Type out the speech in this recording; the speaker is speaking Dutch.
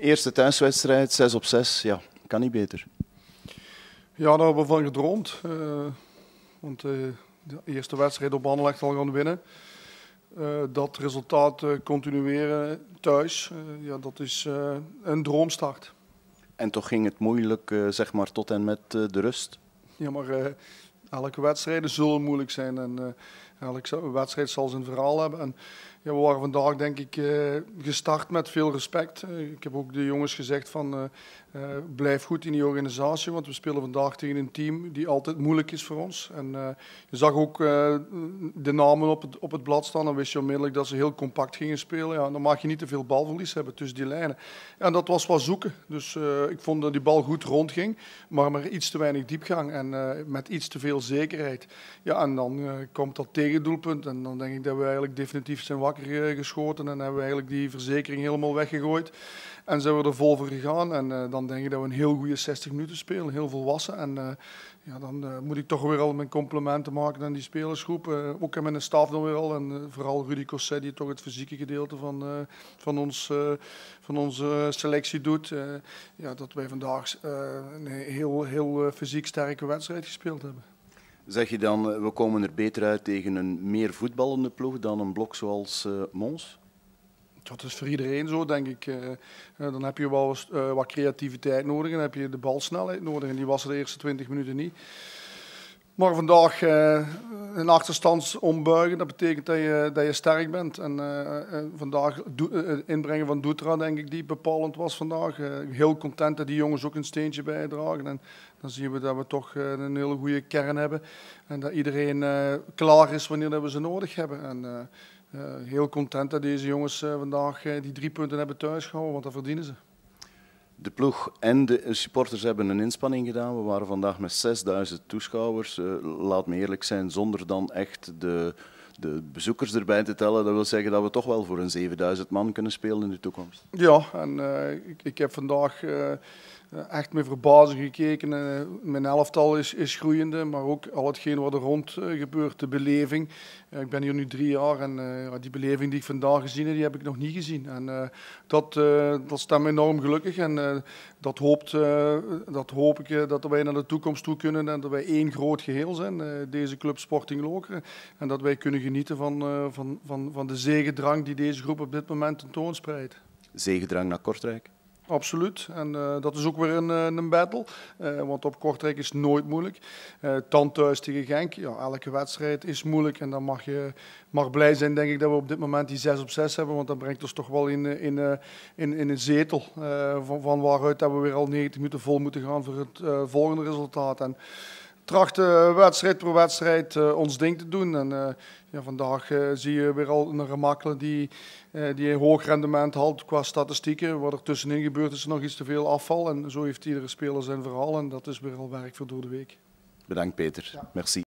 Eerste thuiswedstrijd, 6 op 6. Ja, kan niet beter. Ja, daar hebben we van gedroomd. Eh, want eh, de eerste wedstrijd op ligt al gaan winnen. Eh, dat resultaat continueren thuis, ja, dat is een droomstart. En toch ging het moeilijk, zeg maar, tot en met de rust? Ja, maar elke wedstrijd zullen moeilijk zijn. En, de wedstrijd zal zijn verhaal hebben. En ja, we waren vandaag denk ik eh, gestart met veel respect. Eh, ik heb ook de jongens gezegd van eh, blijf goed in die organisatie, want we spelen vandaag tegen een team die altijd moeilijk is voor ons. En je zag ook de namen op het, op het blad staan, dan wist je onmiddellijk dat ze heel compact gingen spelen. Ja, dan mag je niet te veel balverlies hebben tussen die lijnen. En dat was wat zoeken. Dus ik vond dat die bal goed rondging, maar maar iets te weinig diepgang en met iets te veel zekerheid. Ja, en dan komt dat tegen en dan denk ik dat we eigenlijk definitief zijn wakker eh, geschoten en hebben we eigenlijk die verzekering helemaal weggegooid. En zijn we er vol voor gegaan. En eh, dan denk ik dat we een heel goede 60 minuten spelen, heel volwassen. En eh, ja, dan moet ik toch weer al mijn complimenten maken aan die spelersgroep. ook aan mijn staf dan weer al. En vooral Rudy Cosset, die toch het fysieke gedeelte van, van, ons, van onze selectie doet. ja, dat wij vandaag een heel, heel fysiek sterke wedstrijd gespeeld hebben. Zeg je dan, eh, we komen er beter uit tegen een meer voetballende ploeg dan een blok zoals uh, Mons? Dat is voor iedereen zo, denk ik. Eh. dan heb je wel wat creativiteit nodig en heb je de balsnelheid nodig. En die was er de eerste 20 minuten niet. Maar vandaag eh, een achterstand ombuigen, dat betekent dat je, dat je sterk bent. En eh, eh, vandaag het inbrengen van Doetra, denk ik, die bepalend was vandaag. heel content dat die jongens ook een steentje bijdragen. En dan zien we dat we toch een hele goede kern hebben. En dat iedereen klaar is wanneer dat we ze nodig hebben. En heel content dat deze jongens vandaag die drie punten hebben thuisgehouden, want dat verdienen ze. De ploeg en de supporters hebben een inspanning gedaan. We waren vandaag met 6000 toeschouwers. Eh, laat me eerlijk zijn, zonder dan echt de, de bezoekers erbij te tellen. Dat wil zeggen dat we toch wel voor een 7000 man kunnen spelen in de toekomst. Ja, en eh, ik, ik, heb vandaag eh, eh, echt met verbazing gekeken. Eh, mijn elftal is, is groeiende, maar ook al hetgeen wat er rond eh, gebeurt, de beleving. ik ben hier nu drie jaar en die beleving die ik vandaag gezien heb, die heb ik nog niet gezien. En dat, dat stemt me enorm gelukkig en dat, hoopt, dat hoop ik dat wij naar de toekomst toe kunnen en dat wij één groot geheel zijn, deze club Sporting Lokeren. En dat wij kunnen genieten van, van, van, van de zegedrang die deze groep op dit moment tentoonspreidt. Zegedrang naar Kortrijk? Absoluut. En eh, dat is ook weer een, eh, een battle. Eh, want op Kortrijk is nooit moeilijk. Uh, dan thuis tegen Genk. Ja, elke wedstrijd is moeilijk. En dan mag je mag blij zijn, denk ik, dat we op dit moment die 6 op 6 hebben. Want dat brengt ons toch wel in, in, in, in een zetel. van, van waaruit hebben we weer al 90 minuten vol moeten gaan voor het volgende resultaat. En, trachten eh, wedstrijd per wedstrijd eh, ons ding te doen. En eh, ja, vandaag zie je weer al een gemakkelijke die, die een hoog rendement haalt qua statistieken. Wat er tussenin gebeurt is er nog iets te veel afval. En zo heeft iedere speler zijn verhaal en dat is weer al werk voor door de week. Bedankt Peter, merci.